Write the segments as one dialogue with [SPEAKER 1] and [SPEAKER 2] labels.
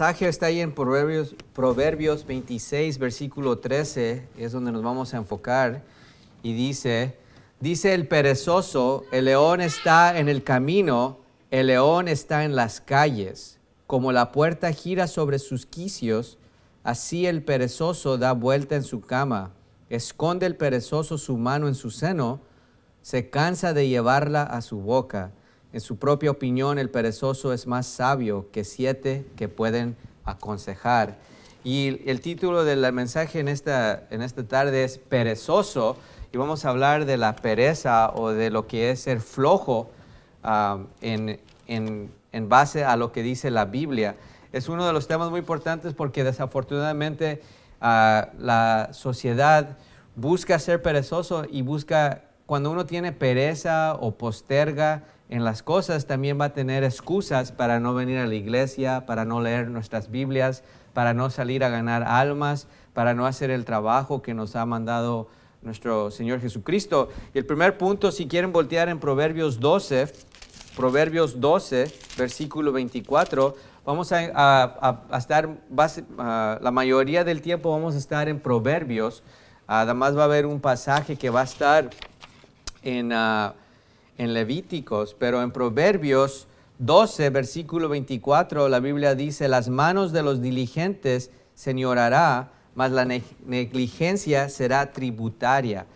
[SPEAKER 1] mensaje está ahí en Proverbios, Proverbios 26, versículo 13, es donde nos vamos a enfocar. Y dice, dice el perezoso, el león está en el camino, el león está en las calles. Como la puerta gira sobre sus quicios, así el perezoso da vuelta en su cama. Esconde el perezoso su mano en su seno, se cansa de llevarla a su boca. En su propia opinión, el perezoso es más sabio que siete que pueden aconsejar. Y el título del mensaje en esta, en esta tarde es Perezoso, y vamos a hablar de la pereza o de lo que es ser flojo ah, en, en, en base a lo que dice la Biblia. Es uno de los temas muy importantes porque desafortunadamente ah, la sociedad busca ser perezoso y busca, cuando uno tiene pereza o posterga en las cosas, también va a tener excusas para no venir a la iglesia, para no leer nuestras Biblias, para no salir a ganar almas, para no hacer el trabajo que nos ha mandado nuestro Señor Jesucristo. Y el primer punto, si quieren voltear en Proverbios 12, Proverbios 12, versículo 24, vamos a, estar, base, ah, la mayoría del tiempo vamos a estar en Proverbios. Además va a haber un pasaje que va a estar en... Ah, en Levíticos, pero en Proverbios 12, versículo 24, la Biblia dice, las manos de los diligentes señorará, mas la negligencia será tributaria.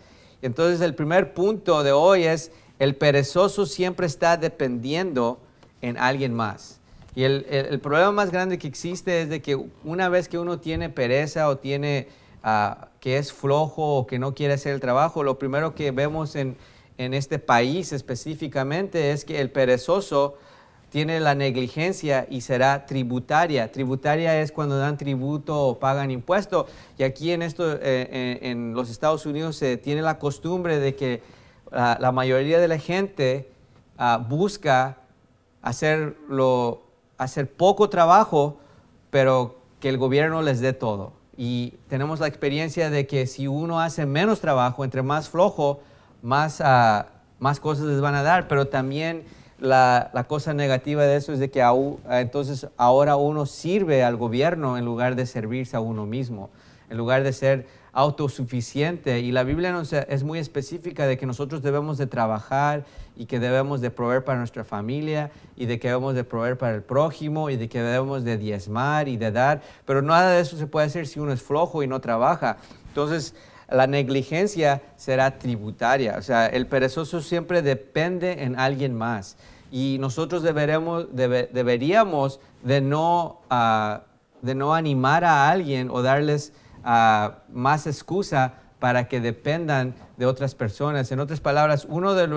[SPEAKER 1] Entonces el primer punto de hoy es, el perezoso siempre está dependiendo en alguien más. Y el, problema más grande que existe es de que una vez que uno tiene pereza o tiene ah, que es flojo o que no quiere hacer el trabajo, lo primero que vemos en, en este país específicamente es que el perezoso tiene la negligencia y será tributaria. Tributaria es cuando dan tributo o pagan impuesto. Y aquí en, esto, eh, eh, en los Estados Unidos se tiene la costumbre de que la mayoría de la gente ah, busca lo, hacer poco trabajo, pero que el gobierno les dé todo. Y tenemos la experiencia de que si uno hace menos trabajo, entre más flojo, más, ah, más cosas les van a dar, pero también la, la cosa negativa de eso es de que ah, entonces ahora uno sirve al gobierno en lugar de servirse a uno mismo, en lugar de ser autosuficiente. Y la Biblia eh, es muy específica de que nosotros debemos de trabajar y que debemos de proveer para nuestra familia y de que debemos de proveer para el prójimo y de que debemos de diezmar y de dar. Pero nada de eso se puede hacer si uno es flojo y no trabaja. Entonces, la negligencia será tributaria. O sea, el perezoso siempre depende en alguien más. Y nosotros deberíamos ah, de no, animar a alguien o darles ah, más excusa para que dependan de otras personas. En otras palabras, uno de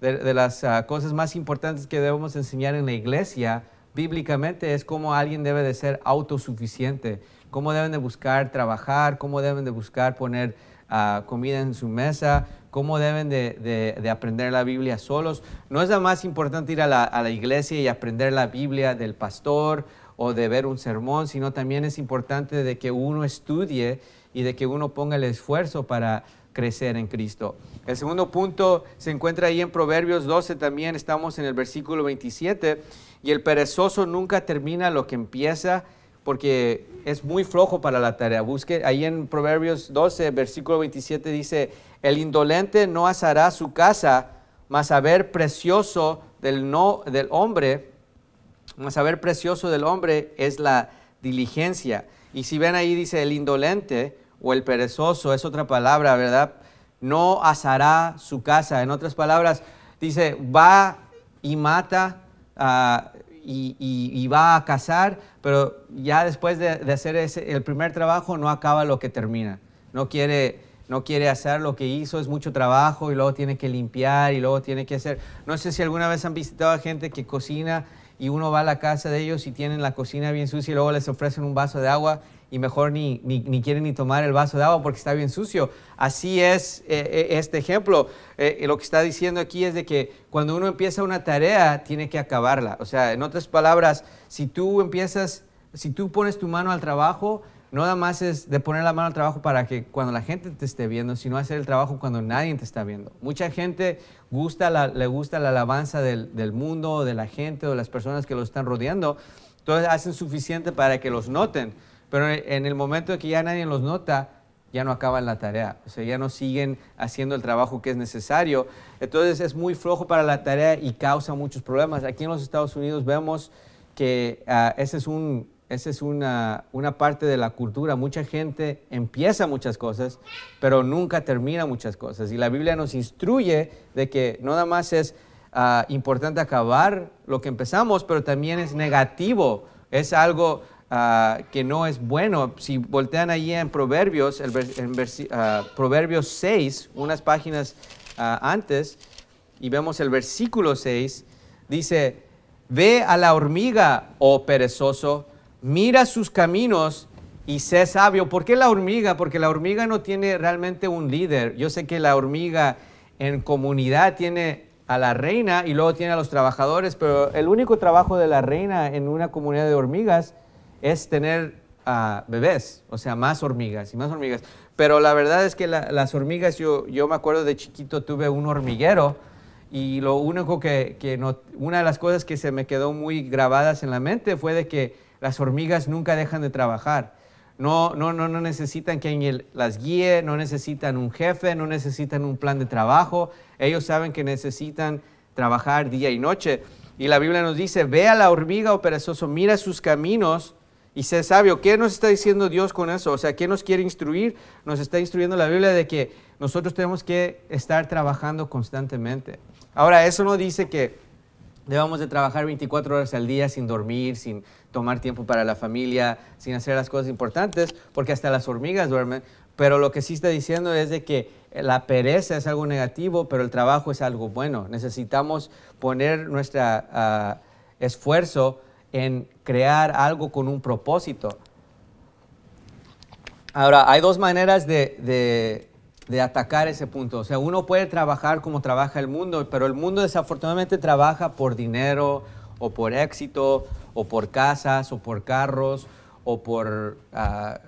[SPEAKER 1] de, las ah, cosas más importantes que debemos enseñar en la iglesia bíblicamente es cómo alguien debe de ser autosuficiente cómo deben de buscar trabajar, cómo deben de buscar poner ah, comida en su mesa, cómo deben de, aprender la Biblia solos. No es la más importante ir a la, a la iglesia y aprender la Biblia del pastor o de ver un sermón, sino también es importante de que uno estudie y de que uno ponga el esfuerzo para crecer en Cristo. El segundo punto se encuentra ahí en Proverbios 12, también estamos en el versículo 27, y el perezoso nunca termina lo que empieza, porque es muy flojo para la tarea. Busque ahí en Proverbios 12, versículo 27 dice, el indolente no asará su casa, mas saber precioso del, no, del hombre, más haber precioso del hombre es la diligencia. Y si ven ahí dice el indolente o el perezoso, es otra palabra, ¿verdad? No asará su casa. En otras palabras, dice, va y mata, a y, va a casar, pero ya después de, hacer el primer trabajo no acaba lo que termina. No quiere, no quiere hacer lo que hizo, es mucho trabajo y luego tiene que limpiar y luego tiene que hacer. No sé si alguna vez han visitado a gente que cocina y uno va a la casa de ellos y tienen la cocina bien sucia y luego les ofrecen un vaso de agua y mejor ni, ni, quieren ni tomar el vaso de agua porque está bien sucio. Así es eh, eh, este ejemplo. Eh, lo que está diciendo aquí es de que cuando uno empieza una tarea, tiene que acabarla. O sea, en otras palabras, si tú empiezas, si tú pones tu mano al trabajo, no nada más es de poner la mano al trabajo para que cuando la gente te esté viendo, sino hacer el trabajo cuando nadie te está viendo. Mucha gente gusta la, le gusta la alabanza del, mundo, de la gente o de las personas que lo están rodeando. Entonces hacen suficiente para que los noten. Pero en el momento de que ya nadie los nota, ya no acaban la tarea, o sea, ya no siguen haciendo el trabajo que es necesario. Entonces es muy flojo para la tarea y causa muchos problemas. Aquí en los Estados Unidos vemos que ah, ese es un, esa es una, parte de la cultura. Mucha gente empieza muchas cosas, pero nunca termina muchas cosas. Y la Biblia nos instruye de que no nada más es ah, importante acabar lo que empezamos, pero también es negativo. Es algo ah, que no es bueno. Si voltean allí en Proverbios, el ah, Proverbios 6, unas páginas antes, y vemos el versículo 6, dice, ve a la hormiga, oh perezoso, mira sus caminos y sé sabio. ¿Por qué la hormiga? Porque la hormiga no tiene realmente un líder. Yo sé que la hormiga en comunidad tiene a la reina y luego tiene a los trabajadores, pero el único trabajo de la reina en una comunidad de hormigas es tener a ah, bebés, o sea, más hormigas y más hormigas. Pero la verdad es que las hormigas, yo, yo me acuerdo de chiquito tuve un hormiguero y lo único que, que no, una de las cosas que se me quedó muy grabadas en la mente fue de que las hormigas nunca dejan de trabajar. No, no, no, no necesitan alguien las guíe, no necesitan un jefe, no necesitan un plan de trabajo. Ellos saben que necesitan trabajar día y noche. Y la Biblia nos dice, ve a la hormiga o oh perezoso, mira sus caminos y sé sabio. ¿Qué nos está diciendo Dios con eso? O sea, ¿qué nos quiere instruir? Nos está instruyendo la Biblia de que nosotros tenemos que estar trabajando constantemente. Ahora, eso no dice que debamos de trabajar 24 horas al día sin dormir, sin, tomar tiempo para la familia, sin hacer las cosas importantes, porque hasta las hormigas duermen. Pero lo que sí está diciendo es de que la pereza es algo negativo, pero el trabajo es algo bueno. Necesitamos poner nuestro ah, esfuerzo en crear algo con un propósito. Ahora, hay dos maneras de, de, de, atacar ese punto. O sea, uno puede trabajar como trabaja el mundo, pero el mundo desafortunadamente trabaja por dinero o por éxito o por casas, o por carros, o por ah,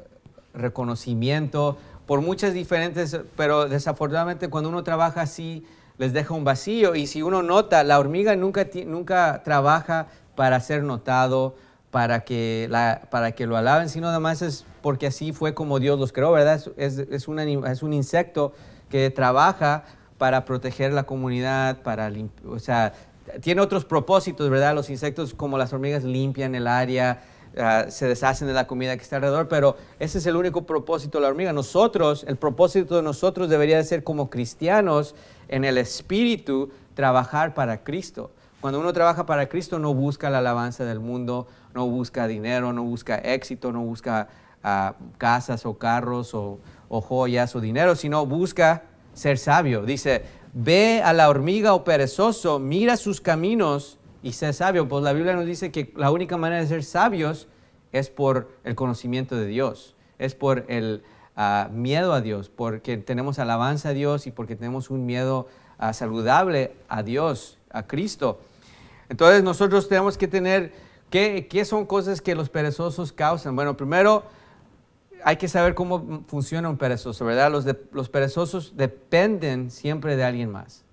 [SPEAKER 1] reconocimiento, por muchas diferentes, pero desafortunadamente cuando uno trabaja así, les deja un vacío. Y si uno nota, la hormiga nunca, nunca trabaja para ser notado, para que, la, para que lo alaben, sino nada más es porque así fue como Dios los creó, ¿verdad? Es, es, es, un, es un insecto que trabaja para proteger la comunidad, para limpiar... sea, tiene otros propósitos, ¿verdad? Los insectos como las hormigas limpian el área, ah, se deshacen de la comida que está alrededor, pero ese es el único propósito de la hormiga. Nosotros, el propósito de nosotros debería de ser como cristianos en el espíritu, trabajar para Cristo. Cuando uno trabaja para Cristo no busca la alabanza del mundo, no busca dinero, no busca éxito, no busca ah, casas o carros o, o joyas o dinero, sino busca ser sabio. Dice, Ve a la hormiga o perezoso, mira sus caminos y sé sabio. Pues la Biblia nos dice que la única manera de ser sabios es por el conocimiento de Dios, es por el ah, miedo a Dios, porque tenemos alabanza a Dios y porque tenemos un miedo ah, saludable a Dios, a Cristo. Entonces nosotros tenemos que tener, que ¿qué son cosas que los perezosos causan? Bueno, primero hay que saber cómo funciona un perezoso, ¿verdad? Los, perezosos dependen siempre de alguien más.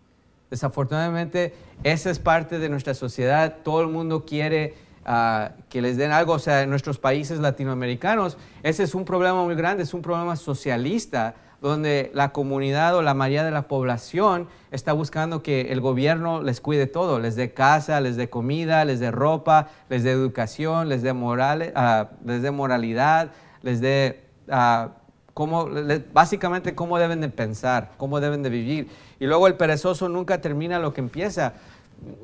[SPEAKER 1] Desafortunadamente, esa es parte de nuestra sociedad. Todo el mundo quiere ah, que les den algo. O sea, en nuestros países latinoamericanos, ese es un problema muy grande, es un problema socialista, donde la comunidad o la mayoría de la población está buscando que el gobierno les cuide todo, les dé casa, les dé comida, les dé ropa, les dé educación, les dé, moral, ah, les dé moralidad, les dé, ah, cómo, básicamente cómo deben de pensar, cómo deben de vivir. Y luego el perezoso nunca termina lo que empieza.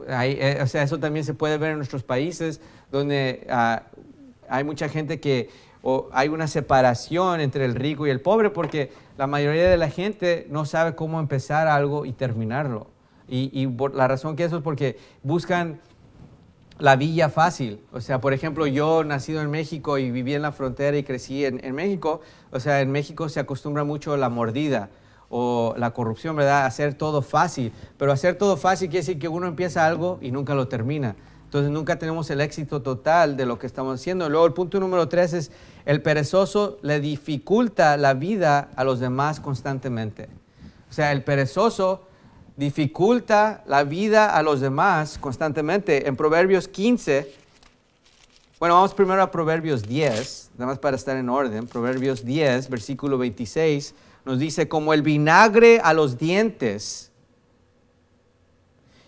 [SPEAKER 1] Eh, o sea, eso también se puede ver en nuestros países, donde ah, hay mucha gente que o hay una separación entre el rico y el pobre, porque la mayoría de la gente no sabe cómo empezar algo y terminarlo. Y, la razón que eso es porque buscan la villa fácil. O sea, por ejemplo, yo nacido en México y viví en la frontera y crecí en, México. O sea, en México se acostumbra mucho la mordida o la corrupción, ¿verdad? Hacer todo fácil. Pero hacer todo fácil quiere decir que uno empieza algo y nunca lo termina. Entonces nunca tenemos el éxito total de lo que estamos haciendo. Luego el punto número tres es, el perezoso le dificulta la vida a los demás constantemente. O sea, el perezoso dificulta la vida a los demás constantemente. En Proverbios 15, bueno, vamos primero a Proverbios 10, nada más para estar en orden. Proverbios 10, versículo 26, nos dice, como el vinagre a los dientes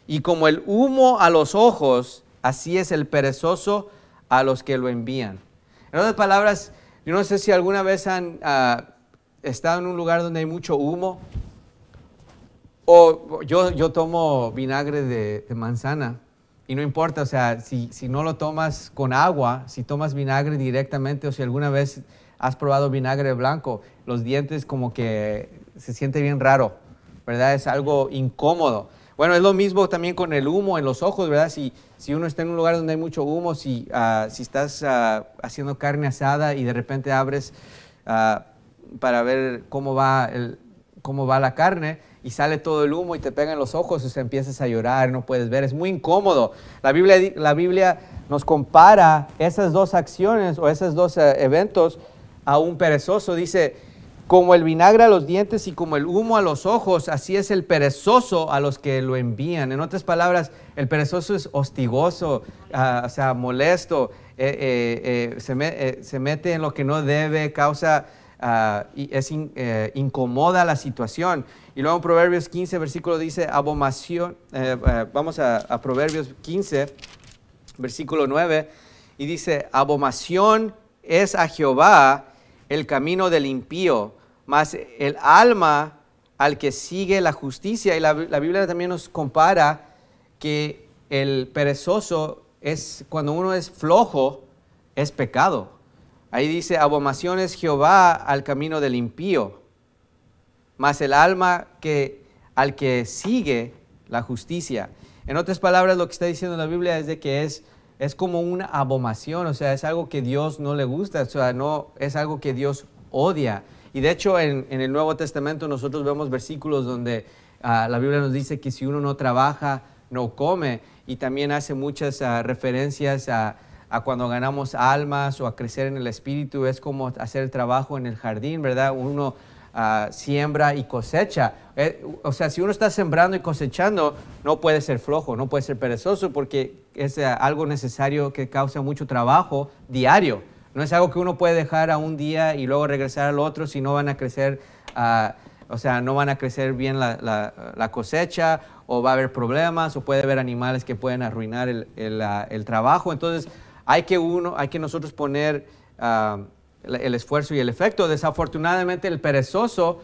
[SPEAKER 1] y como el humo a los ojos, así es el perezoso a los que lo envían. En otras palabras, yo no sé si alguna vez han ah, estado en un lugar donde hay mucho humo, o yo, tomo vinagre de, manzana y no importa, o sea, si, no lo tomas con agua, si tomas vinagre directamente o si alguna vez has probado vinagre blanco, los dientes como que se siente bien raro, ¿verdad? Es algo incómodo. Bueno, es lo mismo también con el humo en los ojos, ¿verdad? Si, uno está en un lugar donde hay mucho humo, si, ah, estás ah, haciendo carne asada y de repente abres ah, para ver cómo va, cómo va la carne, y sale todo el humo y te pega en los ojos y o empiezas a llorar, no puedes ver, es muy incómodo. La Biblia, la Biblia nos compara esas dos acciones o esos dos eh, eventos a un perezoso. Dice, como el vinagre a los dientes y como el humo a los ojos, así es el perezoso a los que lo envían. En otras palabras, el perezoso es hostigoso, ah, o sea, molesto, eh, eh, se, mete en lo que no debe, causa, ah, y es incomoda la situación. Y luego Proverbios 15, versículo dice, abomación, eh, eh, vamos a, Proverbios 15, versículo 9, y dice, abomación es a Jehová el camino del impío, más el alma al que sigue la justicia. Y la, la Biblia también nos compara que el perezoso es, cuando uno es flojo, es pecado. Ahí dice, abomación es Jehová al camino del impío más el alma que al que sigue la justicia. En otras palabras, lo que está diciendo la Biblia es de que es, es como una abomación, o sea, es algo que Dios no le gusta, o sea, no, es algo que Dios odia. Y de hecho, en, el Nuevo Testamento nosotros vemos versículos donde ah, la Biblia nos dice que si uno no trabaja, no come, y también hace muchas ah, referencias a, a, cuando ganamos almas o a crecer en el espíritu, es como hacer trabajo en el jardín, ¿verdad? Uno Ah, siembra y cosecha. Eh, o sea, si uno está sembrando y cosechando, no puede ser flojo, no puede ser perezoso, porque es eh, algo necesario que causa mucho trabajo diario. No es algo que uno puede dejar a un día y luego regresar al otro si no van a crecer. Ah, o sea, no van a crecer bien la, cosecha o va a haber problemas o puede haber animales que pueden arruinar el, ah, trabajo. Entonces, hay que, uno, hay que nosotros poner el, esfuerzo y el efecto. Desafortunadamente, el perezoso,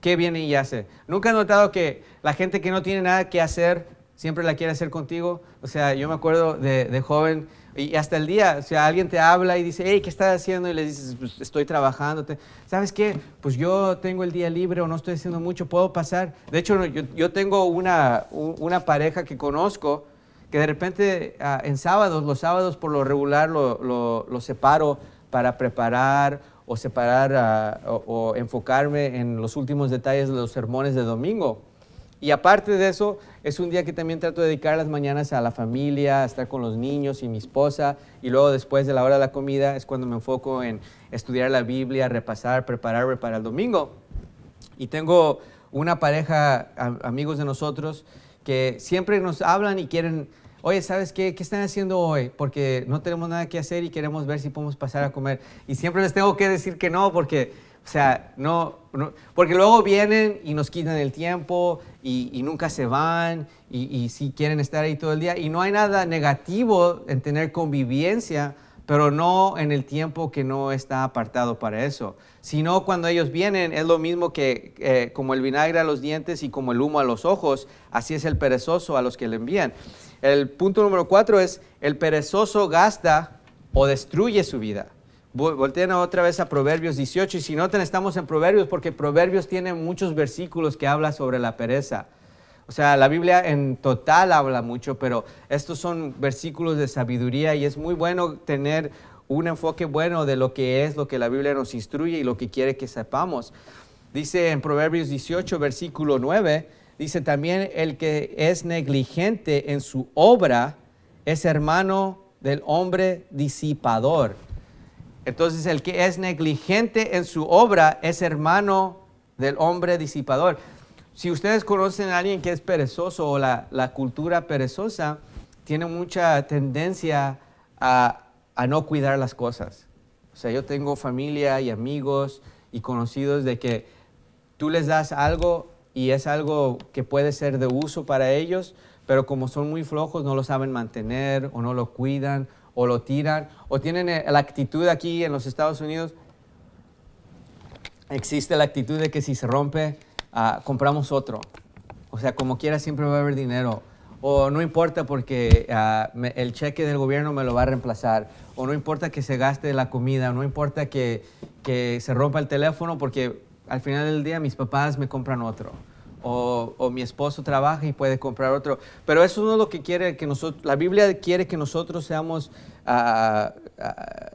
[SPEAKER 1] que viene y hace? ¿Nunca he notado que la gente que no tiene nada que hacer siempre la quiere hacer contigo? O sea, yo me acuerdo de, joven y hasta el día, o sea, alguien te habla y dice, hey, ¿qué estás haciendo? Y le dices, pues estoy trabajando. ¿Sabes qué? Pues yo tengo el día libre o no estoy haciendo mucho, puedo pasar. De hecho, yo, tengo una, una pareja que conozco que de repente ah, en sábados, los sábados por lo regular lo, lo, lo separo para preparar o separar ah, o, enfocarme en los últimos detalles de los sermones de domingo. Y aparte de eso, es un día que también trato de dedicar las mañanas a la familia, a estar con los niños y mi esposa. Y luego después de la hora de la comida es cuando me enfoco en estudiar la Biblia, repasar, prepararme para el domingo. Y tengo una pareja, amigos de nosotros, que siempre nos hablan y quieren oye, ¿sabes qué? ¿Qué están haciendo hoy? Porque no tenemos nada que hacer y queremos ver si podemos pasar a comer. Y siempre les tengo que decir que no, porque, o sea, no, porque luego vienen y nos quitan el tiempo y, nunca se van y, si quieren estar ahí todo el día. Y no hay nada negativo en tener convivencia, pero no en el tiempo que no está apartado para eso, sino cuando ellos vienen es lo mismo que eh, como el vinagre a los dientes y como el humo a los ojos, así es el perezoso a los que le envían. El punto número cuatro es, el perezoso gasta o destruye su vida. Volteen otra vez a Proverbios 18 y si notan estamos en Proverbios porque Proverbios tiene muchos versículos que habla sobre la pereza. O sea, la Biblia en total habla mucho, pero estos son versículos de sabiduría y es muy bueno tener un enfoque bueno de lo que es, lo que la Biblia nos instruye y lo que quiere que sepamos. Dice en Proverbios 18, versículo 9, Dice también, el que es negligente en su obra es hermano del hombre disipador. Entonces, el que es negligente en su obra es hermano del hombre disipador. Si ustedes conocen a alguien que es perezoso o la, cultura perezosa, tiene mucha tendencia a, a, no cuidar las cosas. O sea, yo tengo familia y amigos y conocidos de que tú les das algo y es algo que puede ser de uso para ellos, pero como son muy flojos, no lo saben mantener o no lo cuidan o lo tiran o tienen eh, la actitud aquí en los Estados Unidos. Existe la actitud de que si se rompe, ah, compramos otro. O sea, como quiera siempre va a haber dinero. O no importa porque ah, el cheque del gobierno me lo va a reemplazar. O no importa que se gaste la comida. o No importa que, que se rompa el teléfono porque al final del día mis papás me compran otro. O, mi esposo trabaja y puede comprar otro. Pero eso no es lo que quiere que nosotros, la Biblia quiere que nosotros seamos, ah, ah,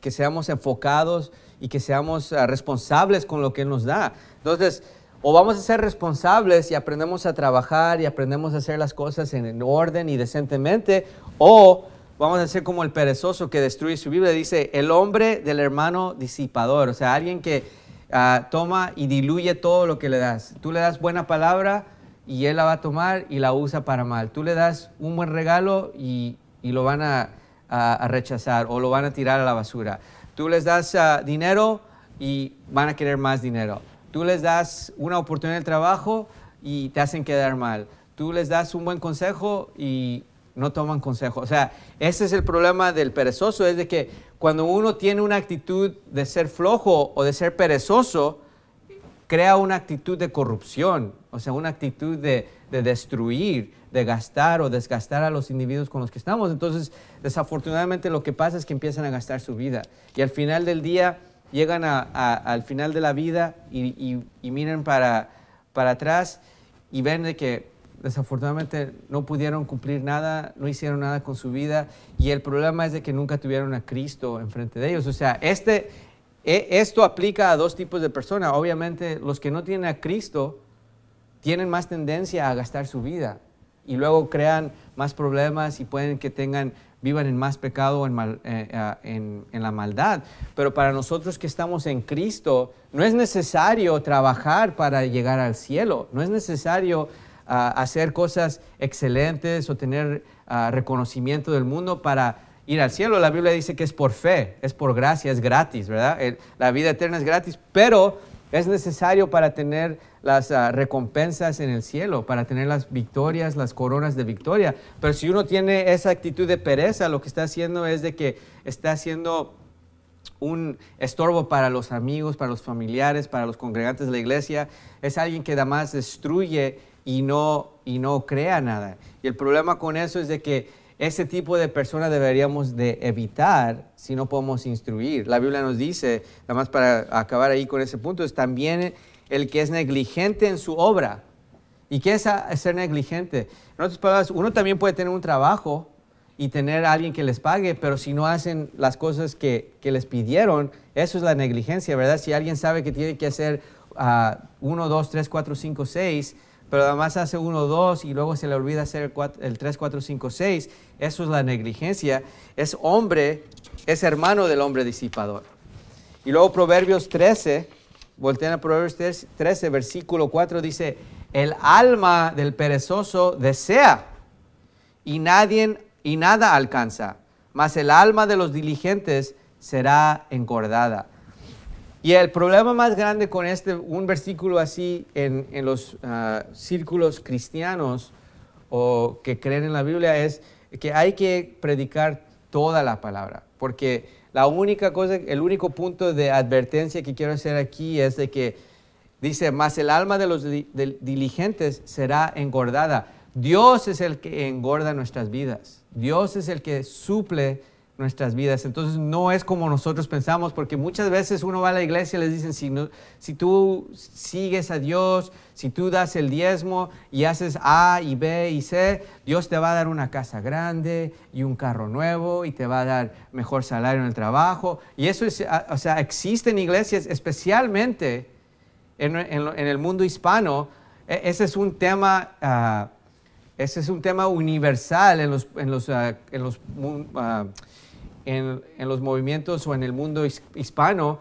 [SPEAKER 1] que seamos enfocados y que seamos ah, responsables con lo que Él nos da. Entonces, o vamos a ser responsables y aprendemos a trabajar y aprendemos a hacer las cosas en orden y decentemente, o vamos a ser como el perezoso que destruye su Biblia. Dice, el hombre del hermano disipador, o sea, alguien que Ah, toma y diluye todo lo que le das. Tú le das buena palabra y él la va a tomar y la usa para mal. Tú le das un buen regalo y, lo van a, rechazar o lo van a tirar a la basura. Tú les das ah, dinero y van a querer más dinero. Tú les das una oportunidad de trabajo y te hacen quedar mal. Tú les das un buen consejo y no toman consejo. O sea, ese es el problema del perezoso, es de que cuando uno tiene una actitud de ser flojo o de ser perezoso, crea una actitud de corrupción, o sea, una actitud de, destruir, de gastar o desgastar a los individuos con los que estamos. Entonces, desafortunadamente lo que pasa es que empiezan a gastar su vida y al final del día llegan al final de la vida y, miran para, para atrás y ven de que desafortunadamente no pudieron cumplir nada, no hicieron nada con su vida y el problema es de que nunca tuvieron a Cristo enfrente de ellos. O sea, este, e, esto aplica a dos tipos de personas. Obviamente los que no tienen a Cristo tienen más tendencia a gastar su vida y luego crean más problemas y pueden que tengan vivan en más pecado, eh, eh, en, en, la maldad. Pero para nosotros que estamos en Cristo, no es necesario trabajar para llegar al cielo, no es necesario hacer cosas excelentes o tener ah, reconocimiento del mundo para ir al cielo. La Biblia dice que es por fe, es por gracia, es gratis, ¿verdad? la vida eterna es gratis, pero es necesario para tener las ah, recompensas en el cielo, para tener las victorias, las coronas de victoria. Pero si uno tiene esa actitud de pereza, lo que está haciendo es de que está haciendo un estorbo para los amigos, para los familiares, para los congregantes de la iglesia. Es alguien que además destruye y no, y no crea nada. Y el problema con eso es de que ese tipo de personas deberíamos de evitar si no podemos instruir. La Biblia nos dice, nada más para acabar ahí con ese punto, es también el que es negligente en su obra. ¿Y qué es ser negligente? En otras palabras, uno también puede tener un trabajo y tener a alguien que les pague, pero si no hacen las cosas que, que les pidieron, eso es la negligencia, ¿verdad? Si alguien sabe que tiene que hacer 1, 2, 3, 4, 5, 6 pero además hace uno, dos y luego se le olvida hacer el, 3, tres, cuatro, cinco, seis. Eso es la negligencia. Es hombre, es hermano del hombre disipador. Y luego Proverbios 13, voltean a Proverbios 13, versículo 4, dice, el alma del perezoso desea y, nadie, y nada alcanza, mas el alma de los diligentes será encordada. Y el problema más grande con este, un versículo así en, los ah, círculos cristianos o que creen en la Biblia es que hay que predicar toda la palabra, porque la única cosa, el único punto de advertencia que quiero hacer aquí es de que dice, más el alma de los diligentes será engordada. Dios es el que engorda nuestras vidas. Dios es el que suple nuestras vidas. Entonces no es como nosotros pensamos, porque muchas veces uno va a la iglesia y les dicen, si, si tú sigues a Dios, si tú das el diezmo y haces A y B y C, Dios te va a dar una casa grande y un carro nuevo y te va a dar mejor salario en el trabajo. Y eso es, o sea, existen iglesias, especialmente en, el mundo hispano, e, ese es un tema... Ah, ese es un tema universal en los, en los, ah, ah, en, los movimientos o en el mundo hispano,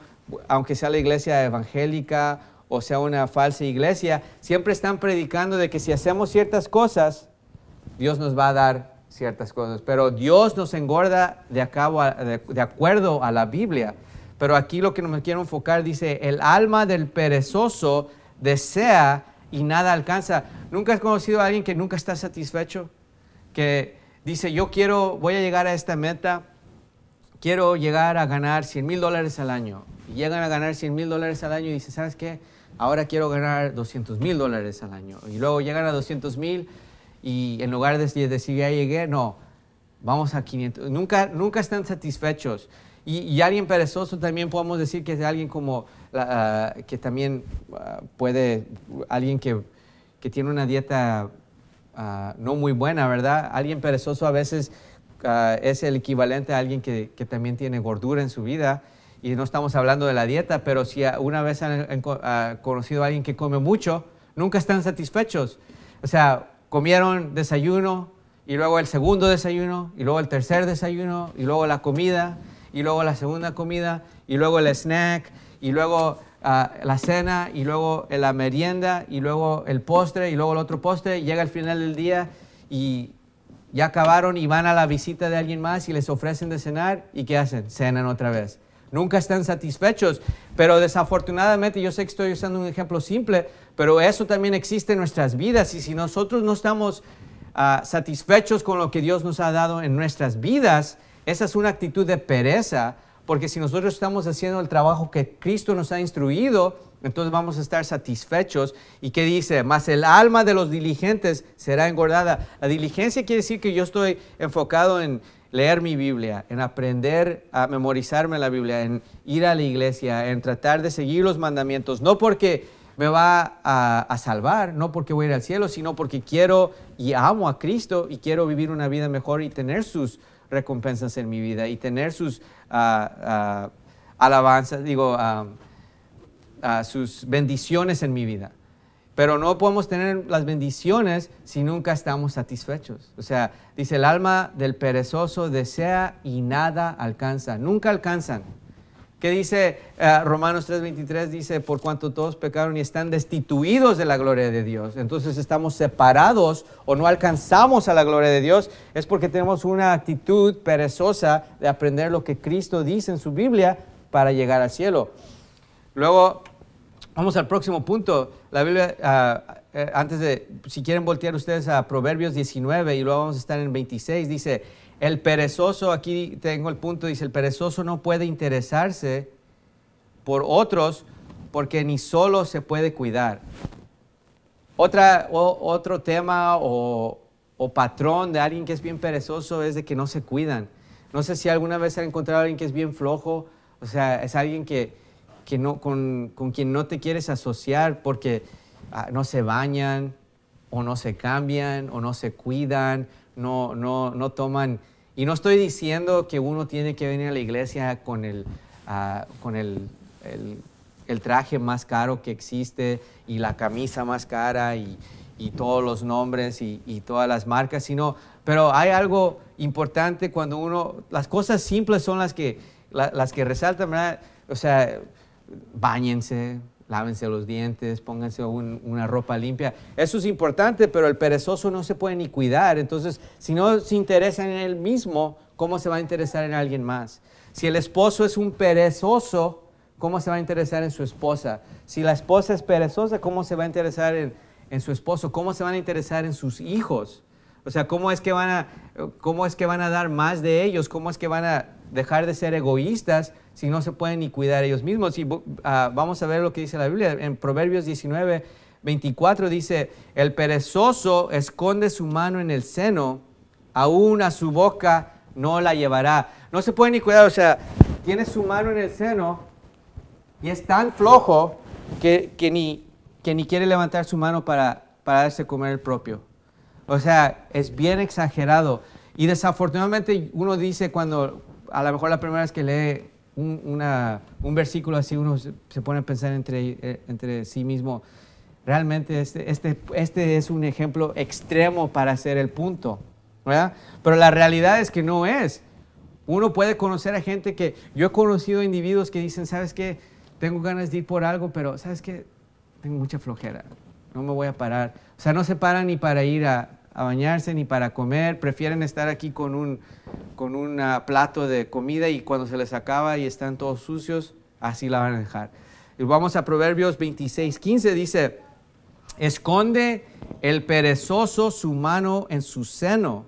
[SPEAKER 1] aunque sea la iglesia evangélica o sea una falsa iglesia, siempre están predicando de que si hacemos ciertas cosas, Dios nos va a dar ciertas cosas. Pero Dios nos engorda de, de, acuerdo a la Biblia. Pero aquí lo que me quiero enfocar dice, el alma del perezoso desea y nada alcanza. ¿Nunca has conocido a alguien que nunca está satisfecho? Que dice, yo quiero, voy a llegar a esta meta, quiero llegar a ganar 100 mil dólares al año. Y llegan a ganar 100 mil dólares al año y dicen, ¿sabes qué? Ahora quiero ganar 200 mil dólares al año. Y luego llegan a 200 mil y en lugar de decir, ya llegué, no, vamos a 500. Nunca, nunca están satisfechos. Y, alguien perezoso también podemos decir que es alguien como, ah, que también ah, puede, alguien que, que, tiene una dieta ah, no muy buena, ¿verdad? Alguien perezoso a veces Ah, es el equivalente a alguien que, también tiene gordura en su vida. Y no estamos hablando de la dieta, pero si una vez han, ah, conocido a alguien que come mucho, nunca están satisfechos. O sea, comieron desayuno y luego el segundo desayuno y luego el tercer desayuno y luego la comida y luego la segunda comida y luego el snack y luego ah, la cena y luego la merienda y luego el postre y luego el otro postre. Y llega el final del día y ya acabaron y van a la visita de alguien más y les ofrecen de cenar y ¿qué hacen? Cenan otra vez. Nunca están satisfechos, pero desafortunadamente yo sé que estoy usando un ejemplo simple, pero eso también existe en nuestras vidas y si nosotros no estamos ah, satisfechos con lo que Dios nos ha dado en nuestras vidas, esa es una actitud de pereza, porque si nosotros estamos haciendo el trabajo que Cristo nos ha instruido, entonces vamos a estar satisfechos. ¿Y qué dice? Más el alma de los diligentes será engordada. La diligencia quiere decir que yo estoy enfocado en leer mi Biblia, en aprender a memorizarme la Biblia, en ir a la iglesia, en tratar de seguir los mandamientos. No porque me va a, salvar, no porque voy a ir al cielo, sino porque quiero y amo a Cristo y quiero vivir una vida mejor y tener sus recompensas en mi vida y tener sus ah, ah, alabanzas, digo, a ah, sus bendiciones en mi vida. Pero no podemos tener las bendiciones si nunca estamos satisfechos. O sea, dice el alma del perezoso desea y nada alcanza. Nunca alcanzan. ¿Qué dice eh, Romanos 3:23? Dice, por cuanto todos pecaron y están destituidos de la gloria de Dios. Entonces estamos separados o no alcanzamos a la gloria de Dios. Es porque tenemos una actitud perezosa de aprender lo que Cristo dice en su Biblia para llegar al cielo. Luego Vamos al próximo punto. La Biblia, ah, eh, antes de, si quieren voltear ustedes a Proverbios 19 y luego vamos a estar en 26, dice, el perezoso, aquí tengo el punto, dice, el perezoso no puede interesarse por otros porque ni solo se puede cuidar. Otra, otro tema o, o patrón de alguien que es bien perezoso es de que no se cuidan. No sé si alguna vez han encontrado a alguien que es bien flojo, o sea, es alguien que que no, con, con quien no te quieres asociar porque ah, no se bañan o no se cambian o no se cuidan, no, no, no toman. Y no estoy diciendo que uno tiene que venir a la iglesia con el, ah, con el, el, traje más caro que existe y la camisa más cara y, y todos los nombres y, todas las marcas, sino, pero hay algo importante cuando uno, las cosas simples son las que, las que resaltan, ¿verdad? O sea, Báñense, lávense los dientes, pónganse una ropa limpia. Eso es importante, pero el perezoso no se puede ni cuidar. Entonces, si no se interesa en él mismo, ¿cómo se va a interesar en alguien más? Si el esposo es un perezoso, ¿cómo se va a interesar en su esposa? Si la esposa es perezosa, ¿cómo se va a interesar en, su esposo? ¿Cómo se van a interesar en sus hijos? O sea, ¿cómo es, que ¿cómo es que van a dar más de ellos? ¿Cómo es que van a dejar de ser egoístas si no se pueden ni cuidar ellos mismos. Y ah, vamos a ver lo que dice la Biblia. En Proverbios 19, 24 dice, el perezoso esconde su mano en el seno, aún a su boca no la llevará. No se puede ni cuidar, o sea, tiene su mano en el seno y es tan flojo que, que ni, que ni quiere levantar su mano para, para darse comer el propio. O sea, es bien exagerado. Y desafortunadamente uno dice cuando, a lo mejor la primera vez que lee un, versículo así, uno se pone a pensar entre, eh, entre sí mismo, realmente este, este, este, es un ejemplo extremo para hacer el punto, ¿verdad? Pero la realidad es que no es. Uno puede conocer a gente que yo he conocido individuos que dicen, ¿sabes qué? Tengo ganas de ir por algo, pero ¿sabes qué? Tengo mucha flojera. No me voy a parar. O sea, no se paran ni para ir a, a bañarse ni para comer, prefieren estar aquí con un, con ah, plato de comida y cuando se les acaba y están todos sucios, así la van a dejar. Y vamos a Proverbios 26, 15, dice, esconde el perezoso su mano en su seno,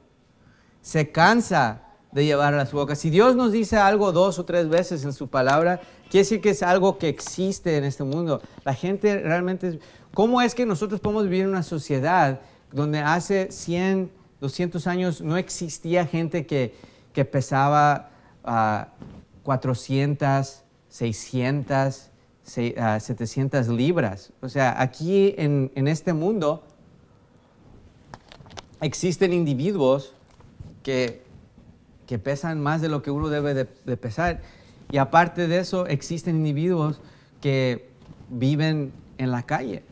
[SPEAKER 1] se cansa de llevar a su boca. Si Dios nos dice algo dos o tres veces en su palabra, quiere decir que es algo que existe en este mundo. La gente realmente, ¿cómo es que nosotros podemos vivir en una sociedad donde hace 100, 200 años no existía gente que, pesaba 400, 600, 700 libras. O sea, aquí en, este mundo existen individuos que, pesan más de lo que uno debe de, pesar. Y aparte de eso, existen individuos que viven en la calle.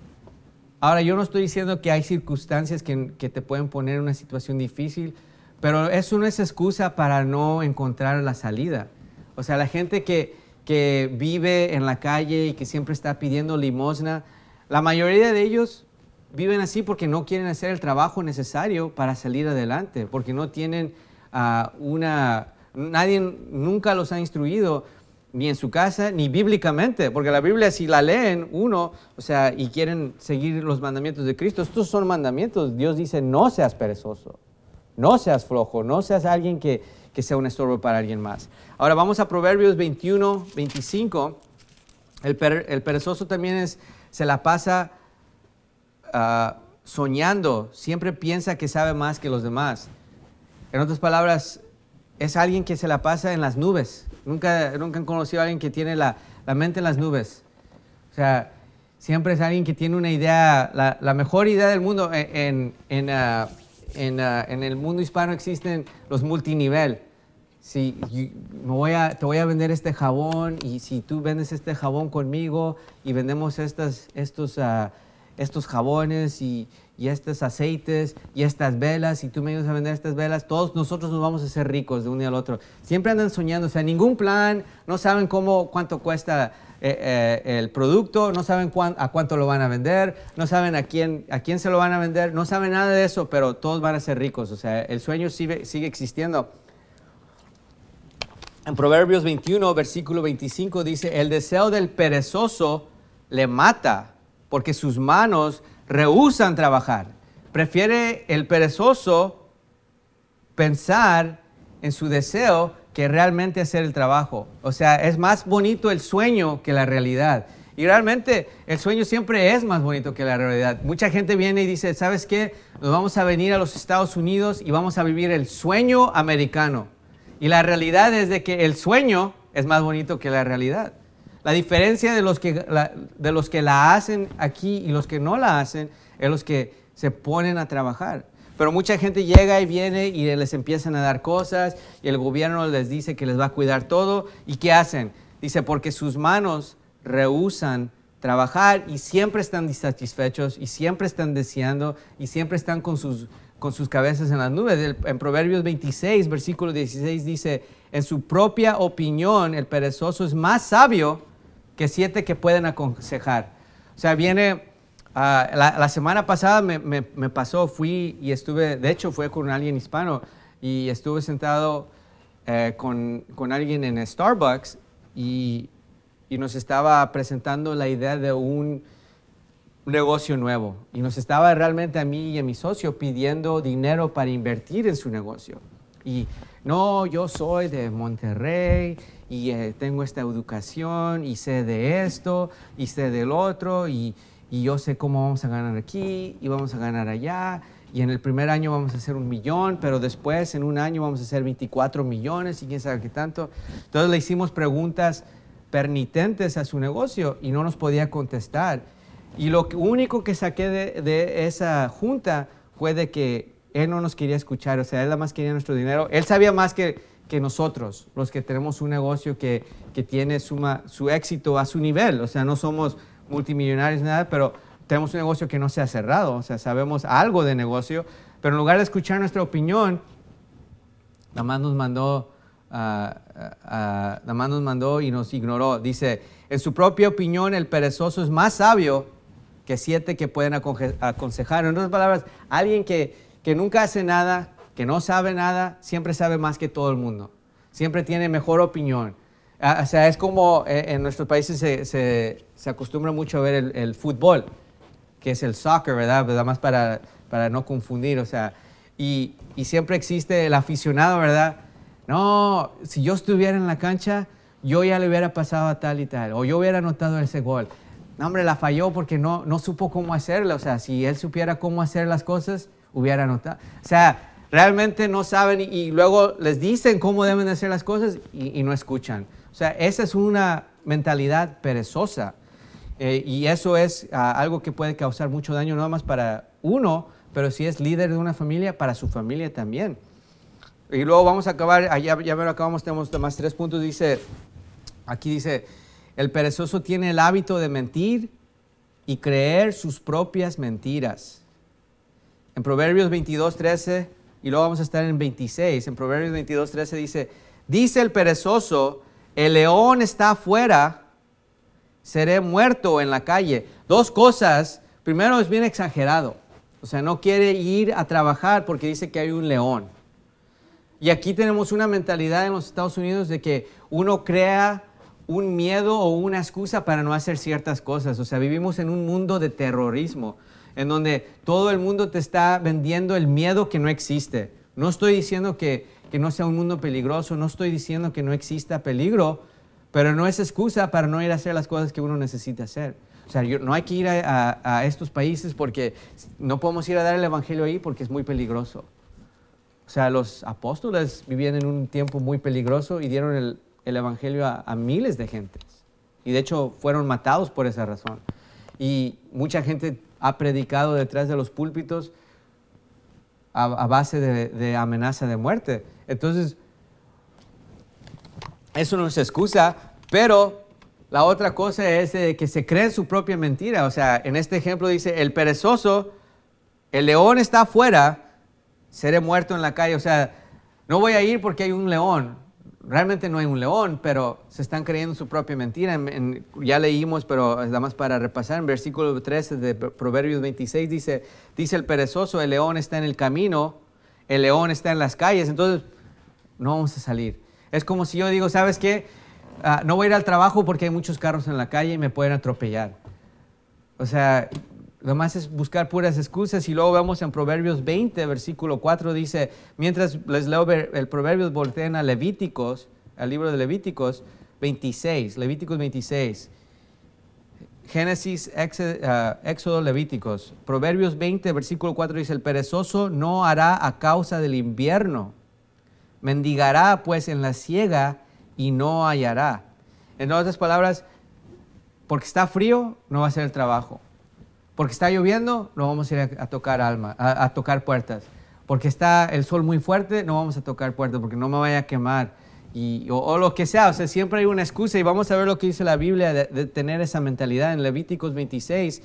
[SPEAKER 1] Ahora, yo no estoy diciendo que hay circunstancias que, te pueden poner en una situación difícil, pero eso no es excusa para no encontrar la salida. O sea, la gente que, vive en la calle y que siempre está pidiendo limosna, la mayoría de ellos viven así porque no quieren hacer el trabajo necesario para salir adelante, porque no tienen ah, una... Nadie nunca los ha instruido ni en su casa, ni bíblicamente, porque la Biblia si la leen uno, o sea, y quieren seguir los mandamientos de Cristo, estos son mandamientos. Dios dice, no seas perezoso, no seas flojo, no seas alguien que, sea un estorbo para alguien más. Ahora vamos a Proverbios 21, 25. El, perezoso también es, se la pasa ah, soñando, siempre piensa que sabe más que los demás. En otras palabras, es alguien que se la pasa en las nubes Nunca, nunca han conocido a alguien que tiene la, mente en las nubes. O sea, siempre es alguien que tiene una idea, la, mejor idea del mundo. E, en, ah, ah, en, el mundo hispano existen los multinivel. Si voy te voy a vender este jabón y si tú vendes este jabón conmigo y vendemos estas, estos, ah, estos jabones y, y estos aceites y estas velas y tú me ayudas a vender estas velas, todos nosotros nos vamos a hacer ricos de un día al otro. Siempre andan soñando, o sea, ningún plan, no saben cómo, cuánto cuesta eh, eh, el producto, no saben a cuánto lo van a vender, no saben a quién, a quién se lo van a vender, no saben nada de eso, pero todos van a ser ricos, o sea, el sueño sigue, sigue existiendo. En Proverbios 21, versículo 25 dice, el deseo del perezoso le mata, porque sus manos rehusan trabajar. Prefiere el perezoso pensar en su deseo que realmente hacer el trabajo. O sea, es más bonito el sueño que la realidad. Y realmente el sueño siempre es más bonito que la realidad. Mucha gente viene y dice, ¿sabes qué? Nos vamos a venir a los Estados Unidos y vamos a vivir el sueño americano. Y la realidad es de que el sueño es más bonito que la realidad. La diferencia de los, que la, de los que la hacen aquí y los que no la hacen es los que se ponen a trabajar. Pero mucha gente llega y viene y les empiezan a dar cosas y el gobierno les dice que les va a cuidar todo. ¿Y qué hacen? Dice, porque sus manos rehusan trabajar y siempre están insatisfechos y siempre están deseando y siempre están con sus, con sus cabezas en las nubes. En Proverbios 26, versículo 16 dice, en su propia opinión el perezoso es más sabio que siete que pueden aconsejar. O sea, viene, ah, la, semana pasada me, pasó, fui y estuve, de hecho fue con alguien hispano y estuve sentado eh, con, alguien en Starbucks y, y nos estaba presentando la idea de un negocio nuevo y nos estaba realmente a mí y a mi socio pidiendo dinero para invertir en su negocio. Y no, yo soy de Monterrey y eh, tengo esta educación y sé de esto y sé del otro y, yo sé cómo vamos a ganar aquí y vamos a ganar allá y en el primer año vamos a hacer un millón, pero después en un año vamos a hacer 24 millones y quién sabe qué tanto. Entonces le hicimos preguntas permitentes a su negocio y no nos podía contestar. Y lo único que saqué de, de esa junta fue de que él no nos quería escuchar, o sea, él nada más quería nuestro dinero. Él sabía más que, que nosotros, los que tenemos un negocio que, que tiene suma, su éxito a su nivel. O sea, no somos multimillonarios, nada, pero tenemos un negocio que no se ha cerrado. O sea, sabemos algo de negocio, pero en lugar de escuchar nuestra opinión, la más nos mandó, ah, ah, ah, nos mandó y nos ignoró. Dice, en su propia opinión, el perezoso es más sabio que siete que pueden aconsejar. En otras palabras, alguien que, que nunca hace nada, que no sabe nada, siempre sabe más que todo el mundo, siempre tiene mejor opinión. Ah, o sea, es como eh, en nuestros países se, acostumbra mucho a ver el, fútbol, que es el soccer, ¿verdad? Nada Más para, para no confundir, o sea, y, siempre existe el aficionado, ¿verdad? No, si yo estuviera en la cancha, yo ya le hubiera pasado a tal y tal, o yo hubiera anotado ese gol. No, hombre, la falló porque no, no supo cómo hacerla. O sea, si él supiera cómo hacer las cosas, hubiera anotado. O sea, realmente no saben y luego les dicen cómo deben hacer las cosas y, no escuchan. O sea, esa es una mentalidad perezosa eh, y eso es ah, algo que puede causar mucho daño no más para uno, pero si es líder de una familia, para su familia también. Y luego vamos a acabar, ah, ya, ya acabamos, tenemos más tres puntos, dice, aquí dice, el perezoso tiene el hábito de mentir y creer sus propias mentiras. En Proverbios 22, 13 y luego vamos a estar en 26. En Proverbios 22, 13 dice, dice el perezoso, el león está afuera, seré muerto en la calle. Dos cosas, primero es bien exagerado, o sea, no quiere ir a trabajar porque dice que hay un león. Y aquí tenemos una mentalidad en los Estados Unidos de que uno crea un miedo o una excusa para no hacer ciertas cosas. O sea, vivimos en un mundo de terrorismo en donde todo el mundo te está vendiendo el miedo que no existe. No estoy diciendo que, no sea un mundo peligroso, no estoy diciendo que no exista peligro, pero no es excusa para no ir a hacer las cosas que uno necesita hacer. O sea, no hay que ir a, estos países porque no podemos ir a dar el Evangelio ahí porque es muy peligroso. O sea, los apóstoles vivían en un tiempo muy peligroso y dieron el, Evangelio a, a, miles de gentes. Y de hecho fueron matados por esa razón. Y mucha gente ha predicado detrás de los púlpitos a, base de, amenaza de muerte. Entonces, eso no es excusa, pero la otra cosa es que se cree en su propia mentira. O sea, en este ejemplo dice, el perezoso, el león está afuera, seré muerto en la calle. O sea, no voy a ir porque hay un león realmente no hay un león, pero se están creyendo su propia mentira. ya leímos, pero nada más para repasar, en versículo 13 de Proverbios 26 dice, dice el perezoso, el león está en el camino, el león está en las calles, entonces no vamos a salir. Es como si yo digo, ¿sabes qué? Ah, no voy a ir al trabajo porque hay muchos carros en la calle y me pueden atropellar. O sea, lo más es buscar puras excusas y luego vemos en Proverbios 20, versículo 4, dice, mientras les leo el Proverbios, volteen a Levíticos, al libro de Levíticos 26, Levíticos 26, Génesis, ah, Éxodo, Levíticos, Proverbios 20, versículo 4 dice, el perezoso no hará a causa del invierno, mendigará pues en la ciega y no hallará. En otras palabras, porque está frío, no va a hacer el trabajo porque está lloviendo, no vamos a ir a, tocar alma, a, tocar puertas. Porque está el sol muy fuerte, no vamos a tocar puertas porque no me vaya a quemar. Y, o, lo que sea, o sea, siempre hay una excusa y vamos a ver lo que dice la Biblia de, tener esa mentalidad. En Levíticos 26,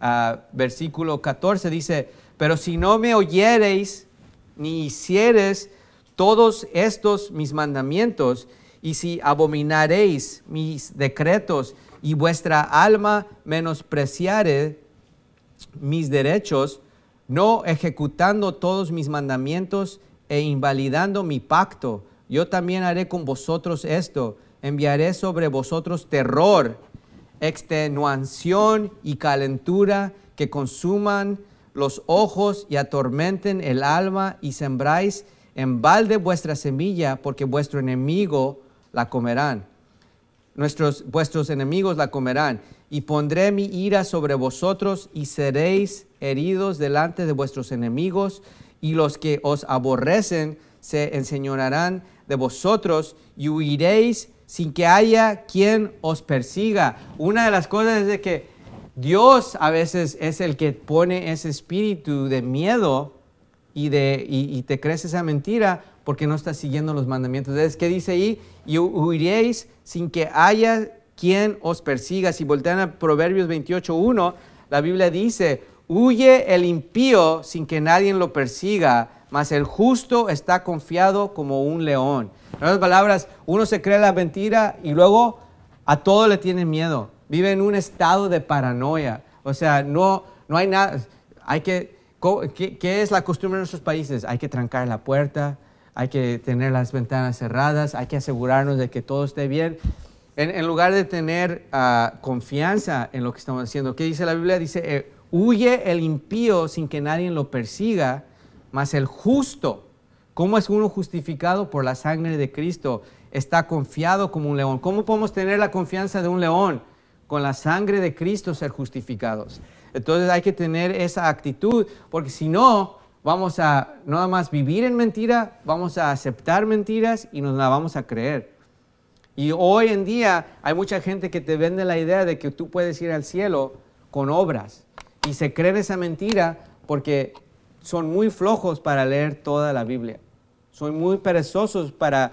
[SPEAKER 1] ah, versículo 14 dice, pero si no me oyereis ni hicieres todos estos mis mandamientos, y si abominareis mis decretos y vuestra alma menospreciare mis derechos, no ejecutando todos mis mandamientos e invalidando mi pacto. Yo también haré con vosotros esto. Enviaré sobre vosotros terror, extenuación y calentura que consuman los ojos y atormenten el alma y sembráis en balde vuestra semilla porque vuestro enemigo la comerán. Nuestros, vuestros enemigos la comerán y pondré mi ira sobre vosotros y seréis heridos delante de vuestros enemigos y los que os aborrecen se enseñorearán de vosotros y huiréis sin que haya quien os persiga. Una de las cosas es de que Dios a veces es el que pone ese espíritu de miedo y, te crees esa mentira porque no estás siguiendo los mandamientos. Es que dice ahí, y huiréis sin que haya quien os persiga. Si voltean a Proverbios 1 la Biblia dice, huye el impío sin que nadie lo persiga, mas el justo está confiado como un león. En otras palabras, uno se cree la mentira y luego a todo le tiene miedo. Vive en un estado de paranoia. O sea, no, no hay nada. Hay que, ¿qué, ¿Qué es la costumbre en nuestros países? Hay que trancar la puerta, hay que tener las ventanas cerradas, hay que asegurarnos de que todo esté bien. En, lugar de tener ah, confianza en lo que estamos haciendo, ¿qué dice la Biblia? Dice, eh, huye el impío sin que nadie lo persiga, mas el justo, ¿cómo es uno justificado por la sangre de Cristo? Está confiado como un león. ¿Cómo podemos tener la confianza de un león? Con la sangre de Cristo ser justificados. Entonces hay que tener esa actitud, porque si no, vamos a nada más vivir en mentira, vamos a aceptar mentiras y nos la vamos a creer. Y hoy en día hay mucha gente que te vende la idea de que tú puedes ir al cielo con obras y se cree esa mentira porque son muy flojos para leer toda la Biblia. Son muy perezosos para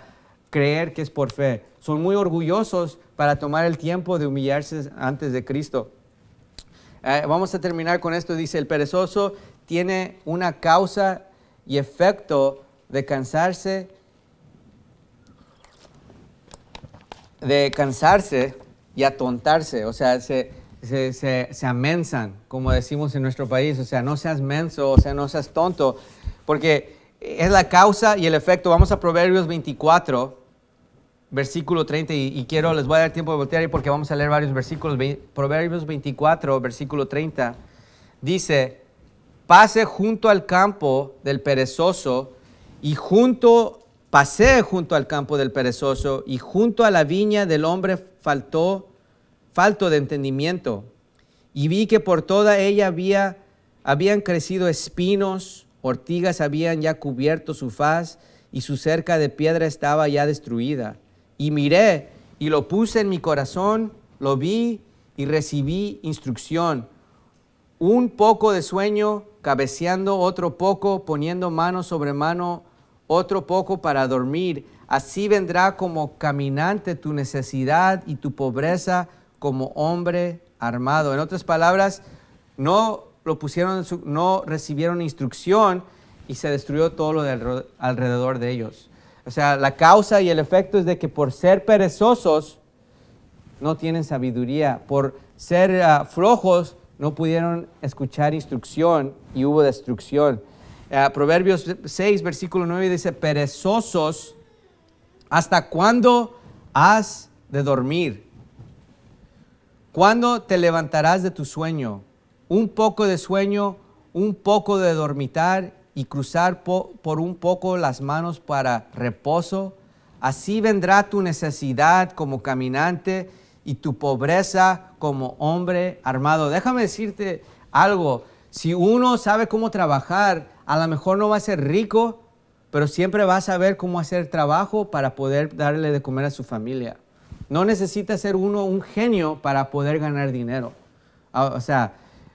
[SPEAKER 1] creer que es por fe. Son muy orgullosos para tomar el tiempo de humillarse antes de Cristo. Eh, vamos a terminar con esto. Dice, el perezoso tiene una causa y efecto de cansarse de cansarse y atontarse, o sea, se, se, se, como decimos en nuestro país, o sea, no seas menso, o sea, no seas tonto, porque es la causa y el efecto. Vamos a Proverbios 24, versículo 30, y, quiero, les voy a dar tiempo de voltear ahí porque vamos a leer varios versículos. Proverbios 24, versículo 30, dice, pase junto al campo del perezoso y junto Pasé junto al campo del perezoso y junto a la viña del hombre faltó, falto de entendimiento. Y vi que por toda ella había, habían crecido espinos, ortigas habían ya cubierto su faz y su cerca de piedra estaba ya destruida. Y miré y lo puse en mi corazón, lo vi y recibí instrucción. Un poco de sueño, cabeceando otro poco, poniendo mano sobre mano otro poco para dormir. Así vendrá como caminante tu necesidad y tu pobreza como hombre armado. En otras palabras, no no recibieron instrucción y se destruyó todo lo alrededor de ellos. O sea, la causa y el efecto es de que por ser perezosos no tienen sabiduría, por ser ah, flojos no pudieron escuchar instrucción y hubo destrucción. Eh, Proverbios 6, versículo 9 dice, perezosos, ¿hasta cuándo has de dormir? ¿Cuándo te levantarás de tu sueño? Un poco de sueño, un poco de dormitar y cruzar por un poco las manos para reposo. Así vendrá tu necesidad como caminante y tu pobreza como hombre armado. Déjame decirte algo, si uno sabe cómo trabajar, a lo mejor no va a ser rico, pero siempre va a saber cómo hacer trabajo para poder darle de comer a su familia. No necesita ser uno un genio para poder ganar dinero. Ah, o sea,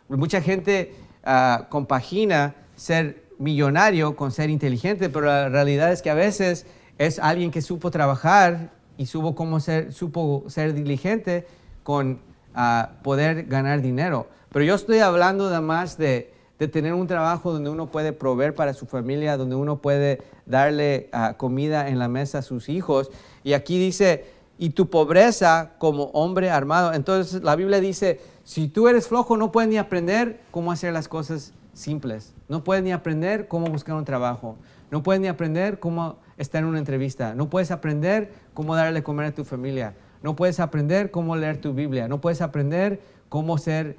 [SPEAKER 1] mucha gente ah, compagina ser millonario con ser inteligente, pero la realidad es que a veces es alguien que supo trabajar y supo, cómo ser, supo ser diligente con ah, poder ganar dinero. Pero yo estoy hablando más de de tener un trabajo donde uno puede proveer para su familia, donde uno puede darle ah, comida en la mesa a sus hijos. Y aquí dice, y tu pobreza como hombre armado. Entonces la Biblia dice, si tú eres flojo no puedes ni aprender cómo hacer las cosas simples, no puedes ni aprender cómo buscar un trabajo, no puedes ni aprender cómo estar en una entrevista, no puedes aprender cómo darle comer a tu familia, no puedes aprender cómo leer tu Biblia, no puedes aprender cómo ser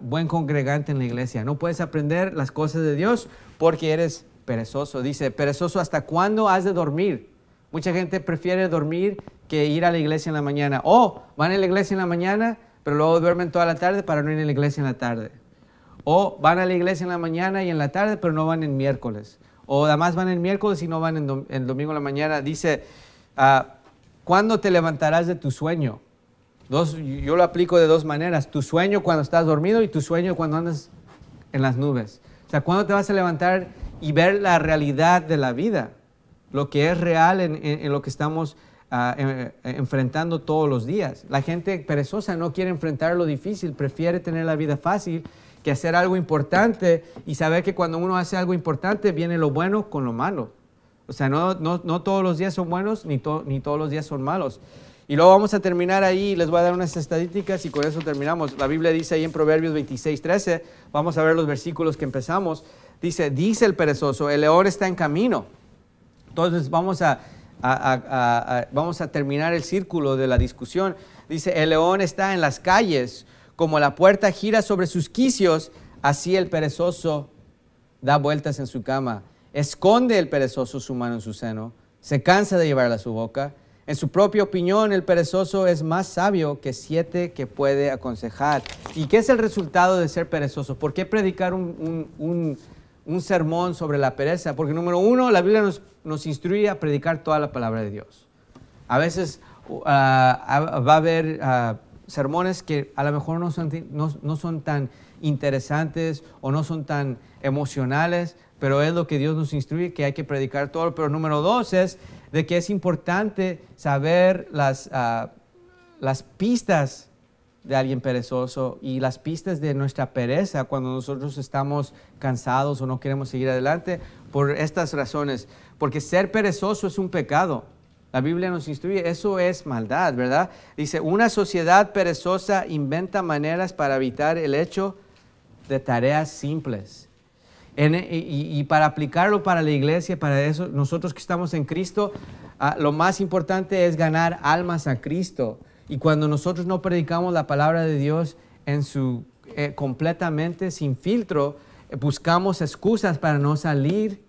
[SPEAKER 1] buen congregante en la iglesia. No puedes aprender las cosas de Dios porque eres perezoso. Dice, perezoso, ¿hasta cuándo has de dormir? Mucha gente prefiere dormir que ir a la iglesia en la mañana. O van a la iglesia en la mañana, pero luego duermen toda la tarde para no ir a la iglesia en la tarde. O van a la iglesia en la mañana y en la tarde, pero no van en miércoles. O además van en miércoles y no van en, domingo en la mañana. Dice, ah, ¿cuándo te levantarás de tu sueño? yo lo aplico de dos maneras, tu sueño cuando estás dormido y tu sueño cuando andas en las nubes. O sea, ¿cuándo te vas a levantar y ver la realidad de la vida? Lo que es real en, lo que estamos ah, eh, enfrentando todos los días. La gente perezosa no quiere enfrentar lo difícil, prefiere tener la vida fácil que hacer algo importante y saber que cuando uno hace algo importante viene lo bueno con lo malo. O sea, no, todos los días son buenos ni todos los días son malos. Y luego vamos a terminar ahí, les voy a dar unas estadísticas y con eso terminamos. La Biblia dice ahí en Proverbios 26, 13, vamos a ver los versículos que empezamos. Dice, dice el perezoso, el león está en camino. Entonces vamos a, a, vamos a terminar el círculo de la discusión. Dice, el león está en las calles, como la puerta gira sobre sus quicios, así el perezoso da vueltas en su cama. Esconde el perezoso su mano en su seno, se cansa de llevarla a su boca en su propia opinión, el perezoso es más sabio que siete que puede aconsejar. ¿Y qué es el resultado de ser perezoso? ¿Por qué predicar un, sermón sobre la pereza? Porque número uno, la Biblia nos, nos instruye a predicar toda la palabra de Dios. A veces uh, va a haber uh, sermones que a lo mejor no son, no, no son tan interesantes o no son tan emocionales, pero es lo que Dios nos instruye que hay que predicar todo. Pero número dos es de que es importante saber las, ah, las pistas de alguien perezoso y las pistas de nuestra pereza cuando nosotros estamos cansados o no queremos seguir adelante por estas razones. Porque ser perezoso es un pecado. La Biblia nos instruye, eso es maldad, ¿verdad? Dice, una sociedad perezosa inventa maneras para evitar el hecho de tareas simples y, para aplicarlo para la iglesia, para eso, nosotros que estamos en Cristo, ah, lo más importante es ganar almas a Cristo. Y cuando nosotros no predicamos la palabra de Dios en su, eh, completamente sin filtro, eh, buscamos excusas para no salir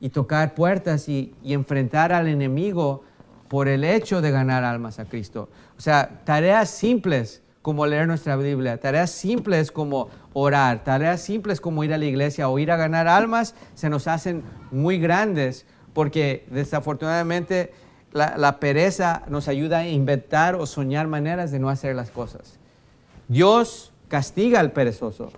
[SPEAKER 1] y tocar puertas y, y enfrentar al enemigo por el hecho de ganar almas a Cristo. O sea, tareas simples como leer nuestra Biblia, tareas simples como orar, tareas simples como ir a la iglesia o ir a ganar almas, se nos hacen muy grandes porque desafortunadamente la, pereza nos ayuda a inventar o soñar maneras de no hacer las cosas. Dios castiga al perezoso.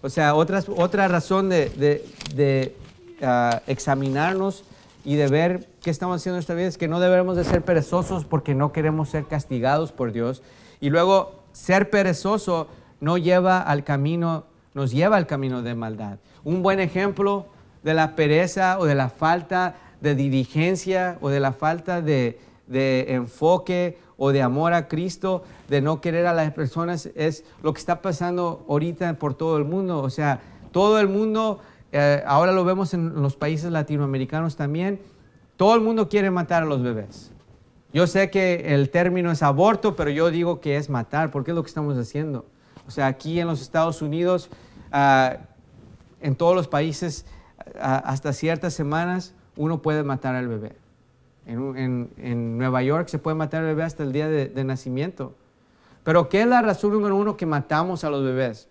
[SPEAKER 1] O sea, otra razón de, ah, examinarnos y de ver qué estamos haciendo en nuestra vida es que no debemos de ser perezosos porque no queremos ser castigados por Dios. Y luego ser perezoso no lleva al camino, nos lleva al camino de maldad. Un buen ejemplo de la pereza o de la falta de diligencia o de la falta de, enfoque o de amor a Cristo, de no querer a las personas, es lo que está pasando ahorita por todo el mundo. O sea, todo el mundo, eh, ahora lo vemos en los países latinoamericanos también, todo el mundo quiere matar a los bebés. Yo sé que el término es aborto, pero yo digo que es matar, porque es lo que estamos haciendo. O sea, aquí en los Estados Unidos, ah, en todos los países, ah, hasta ciertas semanas, uno puede matar al bebé. En, Nueva York se puede matar al bebé hasta el día de, nacimiento. Pero ¿qué es la razón número uno que matamos a los bebés?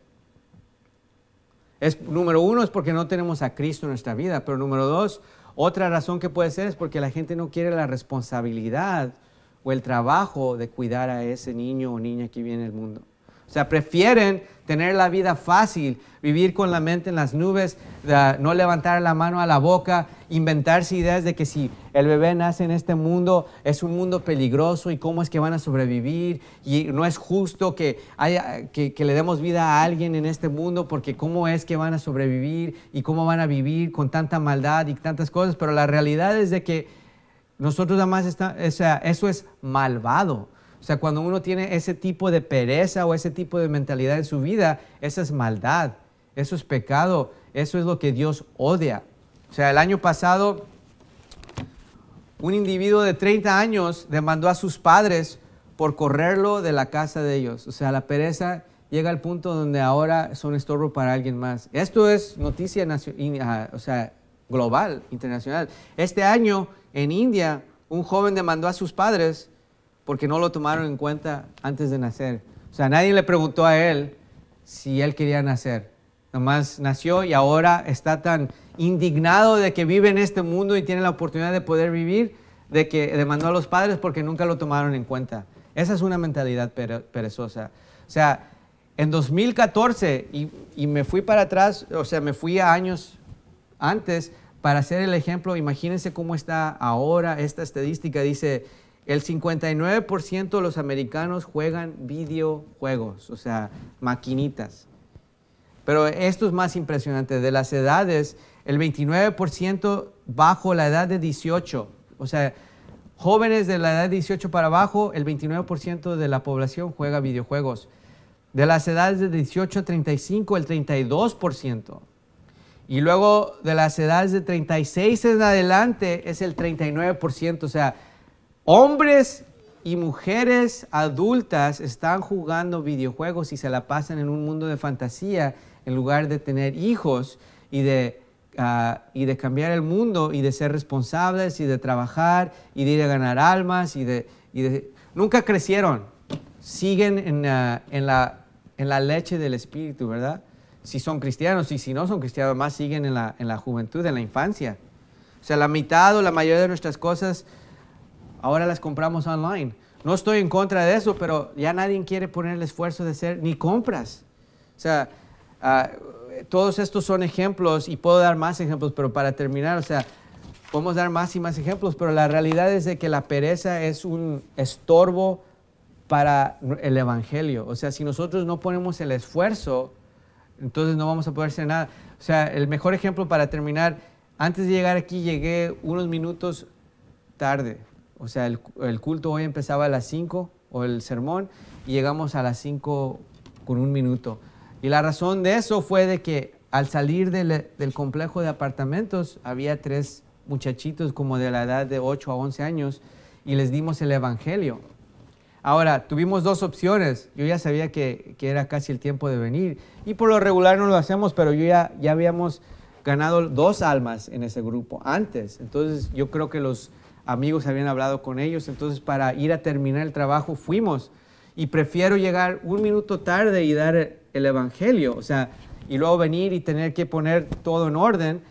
[SPEAKER 1] número uno es porque no tenemos a Cristo en nuestra vida, pero número dos, otra razón que puede ser es porque la gente no quiere la responsabilidad o el trabajo de cuidar a ese niño o niña que viene al mundo. O sea, prefieren tener la vida fácil, vivir con la mente en las nubes, ah, no levantar la mano a la boca, inventarse ideas de que si el bebé nace en este mundo, es un mundo peligroso y cómo es que van a sobrevivir y no es justo que, haya, que, que le demos vida a alguien en este mundo porque cómo es que van a sobrevivir y cómo van a vivir con tanta maldad y tantas cosas, pero la realidad es de que nosotros además, o sea, eso es malvado. O sea, cuando uno tiene ese tipo de pereza o ese tipo de mentalidad en su vida, esa es maldad, eso es pecado, eso es lo que Dios odia. O sea, el año pasado, un individuo de 30 años demandó a sus padres por correrlo de la casa de ellos. O sea, la pereza llega al punto donde ahora son estorbo para alguien más. Esto es noticia ah, o sea, global, internacional. Este año en India, un joven demandó a sus padres porque no lo tomaron en cuenta antes de nacer. O sea, nadie le preguntó a él si él quería nacer. Nomás nació y ahora está tan indignado de que vive en este mundo y tiene la oportunidad de poder vivir, de que demandó a los padres porque nunca lo tomaron en cuenta. Esa es una mentalidad perezosa. O sea, en 2014, y, me fui para atrás, o sea, me fui a años antes para hacer el ejemplo, imagínense cómo está ahora esta estadística, dice el 59% de los americanos juegan videojuegos, o sea, maquinitas. Pero esto es más impresionante. De las edades, el 29% bajo la edad de 18. O sea, jóvenes de la edad de 18 para abajo, el 29% de la población juega videojuegos. De las edades de 18 a 35, el 32%. Y luego de las edades de 36 en adelante es el 39%. O sea, Hombres y mujeres adultas están jugando videojuegos y se la pasan en un mundo de fantasía en lugar de tener hijos y de, ah, y de cambiar el mundo y de ser responsables y de trabajar y de ir a ganar almas y de... nunca crecieron, siguen en, ah, en, la, leche del espíritu, ¿verdad? Si son cristianos y si no son cristianos, más siguen en la, en la juventud, en la infancia. O sea, la mitad o la mayoría de nuestras cosas ahora las compramos online. No estoy en contra de eso, pero ya nadie quiere poner el esfuerzo de hacer ni compras. O sea, ah, todos estos son ejemplos y puedo dar más ejemplos, pero para terminar, o sea, podemos dar más y más ejemplos, pero la realidad es de que la pereza es un estorbo para el Evangelio. O sea, si nosotros no ponemos el esfuerzo, entonces no vamos a poder hacer nada. O sea, el mejor ejemplo para terminar, antes de llegar aquí llegué unos minutos tarde. O sea, el, culto hoy empezaba a las 5 o el sermón y llegamos a las 5 con un minuto. Y la razón de eso fue de que al salir del, complejo de apartamentos había tres muchachitos como de la edad de 8 a 11 años y les dimos el Evangelio. Ahora, tuvimos dos opciones. Yo ya sabía que, que era casi el tiempo de venir y por lo regular no lo hacemos, pero yo ya, ya habíamos ganado dos almas en ese grupo antes. Entonces yo creo que los, amigos habían hablado con ellos, entonces para ir a terminar el trabajo fuimos. Y prefiero llegar un minuto tarde y dar el Evangelio, o sea, y luego venir y tener que poner todo en orden,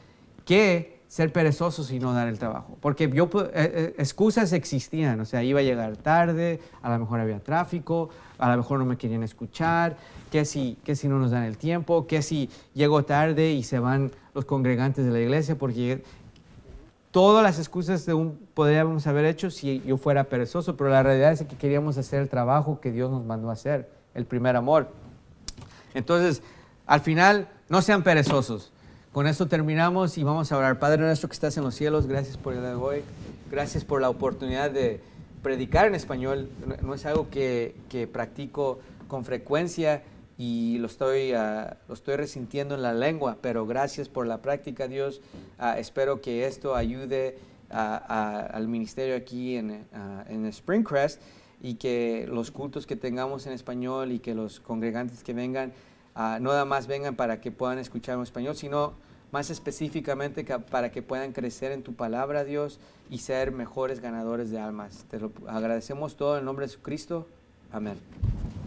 [SPEAKER 1] que ser perezosos y no dar el trabajo. Porque yo, eh, eh, excusas existían, o sea, iba a llegar tarde, a lo mejor había tráfico, a lo mejor no me querían escuchar, que si, que si no nos dan el tiempo, que si llego tarde y se van los congregantes de la iglesia porque todas las excusas de un podríamos haber hecho si yo fuera perezoso, pero la realidad es que queríamos hacer el trabajo que Dios nos mandó a hacer, el primer amor. Entonces, al final, no sean perezosos. Con esto terminamos y vamos a orar. Padre nuestro que estás en los cielos, gracias por el día de hoy. Gracias por la oportunidad de predicar en español. No es algo que practico con frecuencia y lo estoy, ah, lo estoy resintiendo en la lengua, pero gracias por la práctica, Dios. Ah, espero que esto ayude ah, al ministerio aquí en, Springcrest y que los cultos que tengamos en español y que los congregantes que vengan, no nada más vengan para que puedan escuchar en español, sino más específicamente para que puedan crecer en tu palabra, Dios, y ser mejores ganadores de almas. Te lo agradecemos todo en nombre de Jesucristo. Amén.